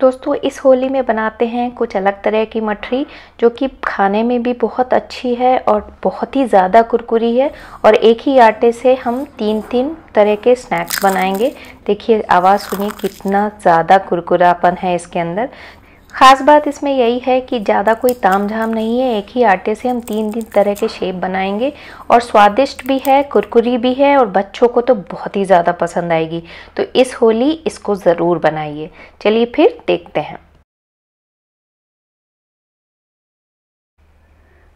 दोस्तों इस होली में बनाते हैं कुछ अलग तरह की मठरी जो कि खाने में भी बहुत अच्छी है और बहुत ही ज़्यादा कुरकुरी है और एक ही आटे से हम तीन तीन तरह के स्नैक्स बनाएंगे देखिए आवाज़ सुनिए कितना ज़्यादा कुरकुरापन है इसके अंदर ख़ास बात इसमें यही है कि ज़्यादा कोई ताम झाम नहीं है एक ही आटे से हम तीन तीन तरह के शेप बनाएंगे और स्वादिष्ट भी है कुरकुरी भी है और बच्चों को तो बहुत ही ज़्यादा पसंद आएगी तो इस होली इसको ज़रूर बनाइए चलिए फिर देखते हैं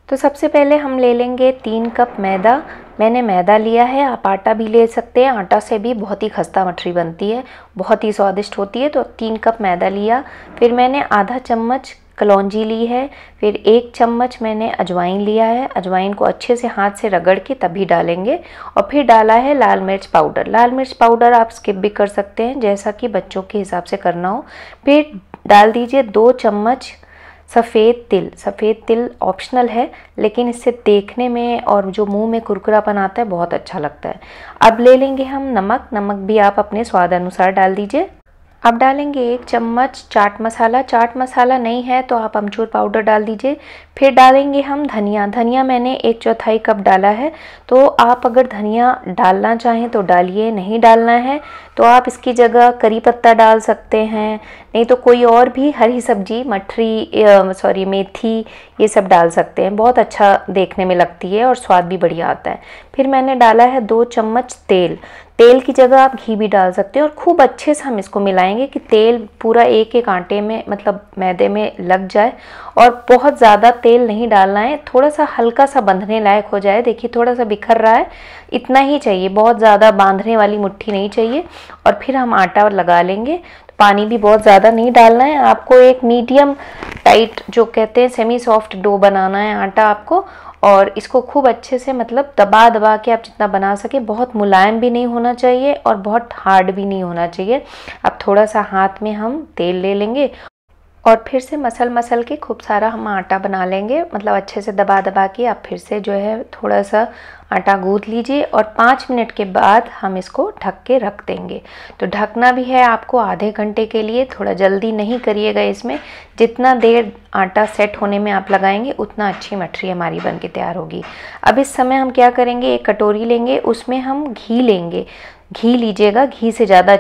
तो सबसे पहले हम ले लेंगे तीन कप मैदा मैंने मैदा लिया है आप आटा भी ले सकते हैं आटा से भी बहुत ही खस्ता मठरी बनती है बहुत ही स्वादिष्ट होती है तो तीन कप मैदा लिया फिर मैंने आधा चम्मच कलौजी ली है फिर एक चम्मच मैंने अजवाइन लिया है अजवाइन को अच्छे से हाथ से रगड़ के तभी डालेंगे और फिर डाला है लाल मिर्च पाउडर लाल मिर्च पाउडर आप स्किप भी कर सकते हैं जैसा कि बच्चों के हिसाब से करना हो फिर डाल दीजिए दो चम्मच सफ़ेद तिल सफ़ेद तिल ऑप्शनल है लेकिन इससे देखने में और जो मुंह में कुरकुरापन आता है बहुत अच्छा लगता है अब ले लेंगे हम नमक नमक भी आप अपने स्वाद अनुसार डाल दीजिए अब डालेंगे एक चम्मच चाट मसाला चाट मसाला नहीं है तो आप अमचूर पाउडर डाल दीजिए फिर डालेंगे हम धनिया धनिया मैंने एक चौथाई कप डाला है तो आप अगर धनिया डालना चाहें तो डालिए नहीं डालना है तो आप इसकी जगह करी पत्ता डाल सकते हैं नहीं तो कोई और भी हरी सब्जी मठरी सॉरी मेथी ये सब डाल सकते हैं बहुत अच्छा देखने में लगती है और स्वाद भी बढ़िया आता है फिर मैंने डाला है दो चम्मच तेल तेल की जगह आप घी भी डाल सकते हो और खूब अच्छे से हम इसको मिलाएंगे कि तेल पूरा एक एक आटे में मतलब मैदे में लग जाए और बहुत ज़्यादा तेल नहीं डालना है थोड़ा सा हल्का सा बंधने लायक हो जाए देखिए थोड़ा सा बिखर रहा है इतना ही चाहिए बहुत ज़्यादा बांधने वाली मुट्ठी नहीं चाहिए और फिर हम आटा लगा लेंगे पानी भी बहुत ज़्यादा नहीं डालना है आपको एक मीडियम टाइट जो कहते हैं सेमी सॉफ्ट डो बनाना है आटा आपको और इसको खूब अच्छे से मतलब दबा दबा के आप जितना बना सके बहुत मुलायम भी नहीं होना चाहिए और बहुत हार्ड भी नहीं होना चाहिए अब थोड़ा सा हाथ में हम तेल ले लेंगे और फिर से मसल मसल के खूब सारा हम आटा बना लेंगे मतलब अच्छे से दबा दबा के आप फिर से जो है थोड़ा सा आटा गूँध लीजिए और पाँच मिनट के बाद हम इसको ढक के रख देंगे तो ढकना भी है आपको आधे घंटे के लिए थोड़ा जल्दी नहीं करिएगा इसमें जितना देर आटा सेट होने में आप लगाएंगे उतना अच्छी मठरी हमारी बन के तैयार होगी अब इस समय हम क्या करेंगे एक कटोरी लेंगे उसमें हम घी लेंगे घी लीजिएगा घी से ज़्यादा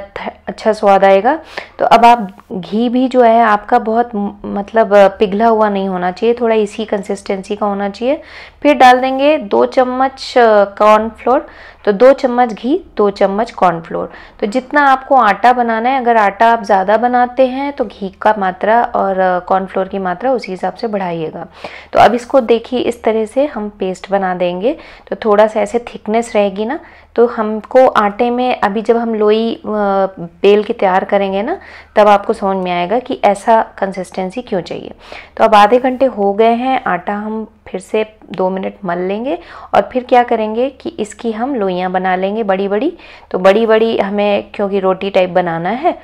अच्छा स्वाद आएगा तो अब आप घी भी जो है आपका बहुत मतलब पिघला हुआ नहीं होना चाहिए थोड़ा इसी कंसिस्टेंसी का होना चाहिए फिर डाल देंगे दो चम्मच कॉर्नफ्लोर तो दो चम्मच घी दो चम्मच कॉर्नफ्लोर तो जितना आपको आटा बनाना है अगर आटा आप ज़्यादा बनाते हैं तो घी का मात्रा और कॉर्नफ्लोर की मात्रा उसी हिसाब से बढ़ाइएगा तो अब इसको देखिए इस तरह से हम पेस्ट बना देंगे तो थोड़ा सा ऐसे थिकनेस रहेगी ना तो हमको आटे में अभी जब हम लोई बेल के तैयार करेंगे ना तब आपको समझ में आएगा कि ऐसा कंसिस्टेंसी क्यों चाहिए तो अब आधे घंटे हो गए हैं आटा हम फिर से दो मिनट मल लेंगे और फिर क्या करेंगे कि इसकी हम लोइयाँ बना लेंगे बड़ी बड़ी तो बड़ी बड़ी हमें क्योंकि रोटी टाइप बनाना है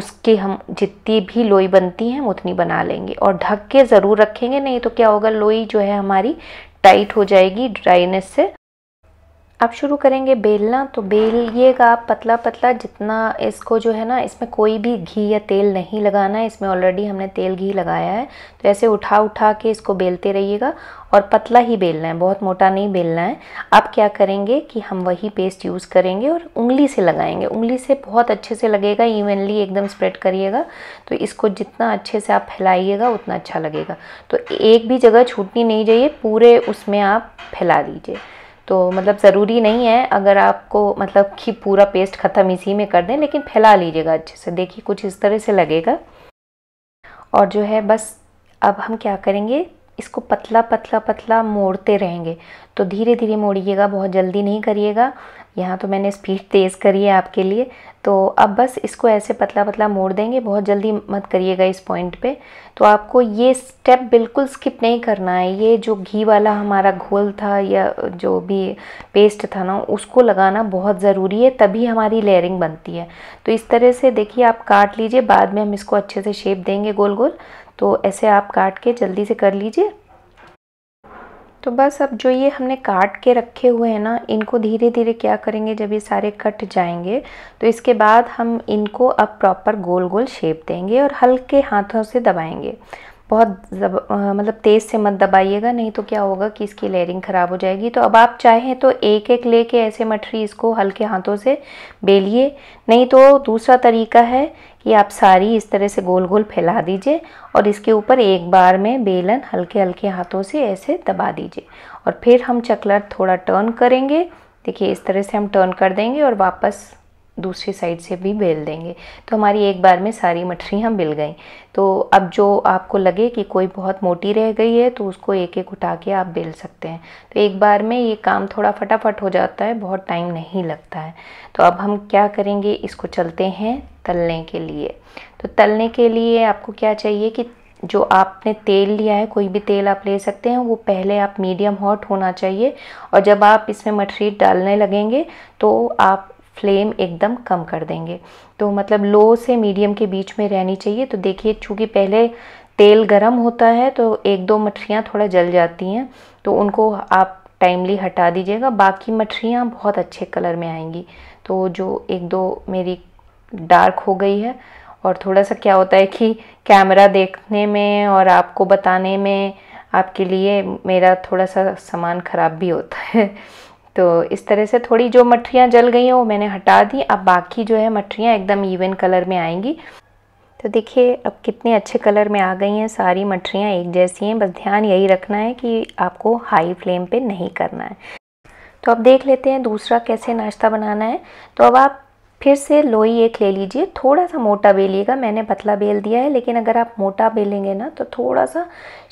उसकी हम जितनी भी लोई बनती हैं हम उतनी बना लेंगे और ढक के ज़रूर रखेंगे नहीं तो क्या होगा लोई जो है हमारी टाइट हो जाएगी ड्राइनेस से अब शुरू करेंगे बेलना तो बेलिएगा आप पतला पतला जितना इसको जो है ना इसमें कोई भी घी या तेल नहीं लगाना है इसमें ऑलरेडी हमने तेल घी लगाया है तो ऐसे उठा उठा के इसको बेलते रहिएगा और पतला ही बेलना है बहुत मोटा नहीं बेलना है अब क्या करेंगे कि हम वही पेस्ट यूज़ करेंगे और उंगली से लगाएंगे उंगली से बहुत अच्छे से लगेगा इवनली एकदम स्प्रेड करिएगा तो इसको जितना अच्छे से आप फैलाइएगा उतना अच्छा लगेगा तो एक भी जगह छूटनी नहीं चाहिए पूरे उसमें आप फैला दीजिए तो मतलब ज़रूरी नहीं है अगर आपको मतलब कि पूरा पेस्ट ख़त्म इसी में कर दें लेकिन फैला लीजिएगा अच्छे से देखिए कुछ इस तरह से लगेगा और जो है बस अब हम क्या करेंगे इसको पतला पतला पतला मोड़ते रहेंगे तो धीरे धीरे मोड़िएगा बहुत जल्दी नहीं करिएगा यहाँ तो मैंने स्पीड तेज़ करी है आपके लिए तो अब बस इसको ऐसे पतला पतला मोड़ देंगे बहुत जल्दी मत करिएगा इस पॉइंट पे तो आपको ये स्टेप बिल्कुल स्किप नहीं करना है ये जो घी वाला हमारा घोल था या जो भी पेस्ट था ना उसको लगाना बहुत ज़रूरी है तभी हमारी लेयरिंग बनती है तो इस तरह से देखिए आप काट लीजिए बाद में हम इसको अच्छे से शेप देंगे गोल गोल तो ऐसे आप काट के जल्दी से कर लीजिए तो बस अब जो ये हमने काट के रखे हुए हैं ना इनको धीरे धीरे क्या करेंगे जब ये सारे कट जाएंगे तो इसके बाद हम इनको अब प्रॉपर गोल गोल शेप देंगे और हल्के हाथों से दबाएंगे बहुत जब मतलब तेज़ से मत दबाइएगा नहीं तो क्या होगा कि इसकी लेयरिंग ख़राब हो जाएगी तो अब आप चाहें तो एक एक ले ऐसे मठरी इसको हल्के हाथों से बेलिए नहीं तो दूसरा तरीका है कि आप सारी इस तरह से गोल गोल फैला दीजिए और इसके ऊपर एक बार में बेलन हल्के हल्के हाथों से ऐसे दबा दीजिए और फिर हम चकलर थोड़ा टर्न करेंगे देखिए इस तरह से हम टर्न कर देंगे और वापस दूसरी साइड से भी बेल देंगे तो हमारी एक बार में सारी मठरियाँ बिल गई तो अब जो आपको लगे कि कोई बहुत मोटी रह गई है तो उसको एक एक उठा के आप बेल सकते हैं तो एक बार में ये काम थोड़ा फटाफट हो जाता है बहुत टाइम नहीं लगता है तो अब हम क्या करेंगे इसको चलते हैं तलने के लिए तो तलने के लिए आपको क्या चाहिए कि जो आपने तेल लिया है कोई भी तेल आप ले सकते हैं वो पहले आप मीडियम हॉट होना चाहिए और जब आप इसमें मठरी डालने लगेंगे तो आप फ्लेम एकदम कम कर देंगे तो मतलब लो से मीडियम के बीच में रहनी चाहिए तो देखिए चूँकि पहले तेल गर्म होता है तो एक दो मठरियाँ थोड़ा जल जाती हैं तो उनको आप टाइमली हटा दीजिएगा बाकी मठरियाँ बहुत अच्छे कलर में आएंगी तो जो एक दो मेरी डार्क हो गई है और थोड़ा सा क्या होता है कि कैमरा देखने में और आपको बताने में आपके लिए मेरा थोड़ा सा सामान ख़राब भी होता है तो इस तरह से थोड़ी जो मठरियाँ जल गई हैं वो मैंने हटा दी अब बाकी जो है मठरियाँ एकदम इवन कलर में आएंगी तो देखिए अब कितने अच्छे कलर में आ गई हैं सारी मठरियाँ एक जैसी हैं बस ध्यान यही रखना है कि आपको हाई फ्लेम पे नहीं करना है तो अब देख लेते हैं दूसरा कैसे नाश्ता बनाना है तो अब आप फिर से लोई एक ले लीजिए थोड़ा सा मोटा बेलिएगा मैंने पतला बेल दिया है लेकिन अगर आप मोटा बेलेंगे ना तो थोड़ा सा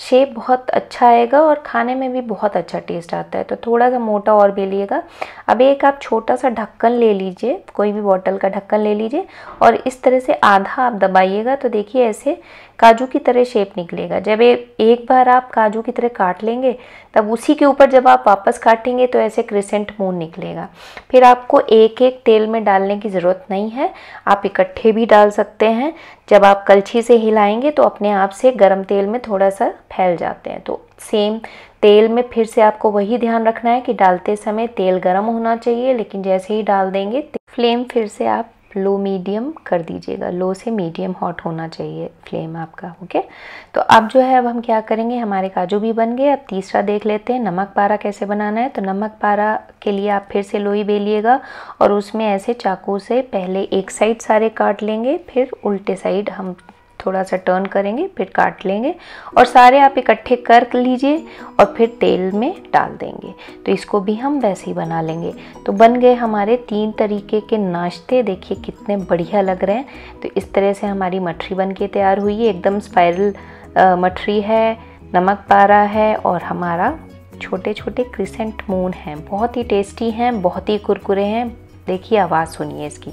शेप बहुत अच्छा आएगा और खाने में भी बहुत अच्छा टेस्ट आता है तो थोड़ा सा मोटा और बेलिएगा अब एक आप छोटा सा ढक्कन ले लीजिए कोई भी बॉटल का ढक्कन ले लीजिए और इस तरह से आधा आप दबाइएगा तो देखिए ऐसे काजू की तरह शेप निकलेगा जब एक बार आप काजू की तरह काट लेंगे तब उसी के ऊपर जब आप वापस काटेंगे तो ऐसे क्रिसेंट मून निकलेगा फिर आपको एक एक तेल में डालने की ज़रूरत ज़रूरत नहीं है आप इकट्ठे भी डाल सकते हैं जब आप कलछी से हिलाएंगे तो अपने आप से गर्म तेल में थोड़ा सा फैल जाते हैं तो सेम तेल में फिर से आपको वही ध्यान रखना है कि डालते समय तेल गर्म होना चाहिए लेकिन जैसे ही डाल देंगे फ्लेम फिर से आप लो मीडियम कर दीजिएगा लो से मीडियम हॉट होना चाहिए फ्लेम आपका ओके तो अब जो है अब हम क्या करेंगे हमारे काजू भी बन गए अब तीसरा देख लेते हैं नमक पारा कैसे बनाना है तो नमक पारा के लिए आप फिर से लोई बेलिएगा और उसमें ऐसे चाकू से पहले एक साइड सारे काट लेंगे फिर उल्टे साइड हम थोड़ा सा टर्न करेंगे फिर काट लेंगे और सारे आप इकट्ठे कर लीजिए और फिर तेल में डाल देंगे तो इसको भी हम वैसे ही बना लेंगे तो बन गए हमारे तीन तरीके के नाश्ते देखिए कितने बढ़िया लग रहे हैं तो इस तरह से हमारी मठरी बन के तैयार हुई है एकदम स्पायरल मठरी है नमक पारा है और हमारा छोटे छोटे क्रिसेंट मून हैं बहुत ही टेस्टी हैं बहुत ही कुरकुरे हैं देखिए आवाज़ सुनिए इसकी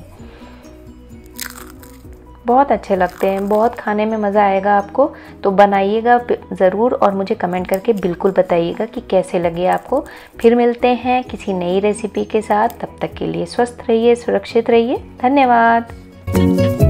बहुत अच्छे लगते हैं बहुत खाने में मज़ा आएगा आपको तो बनाइएगा ज़रूर और मुझे कमेंट करके बिल्कुल बताइएगा कि कैसे लगे आपको फिर मिलते हैं किसी नई रेसिपी के साथ तब तक के लिए स्वस्थ रहिए सुरक्षित रहिए धन्यवाद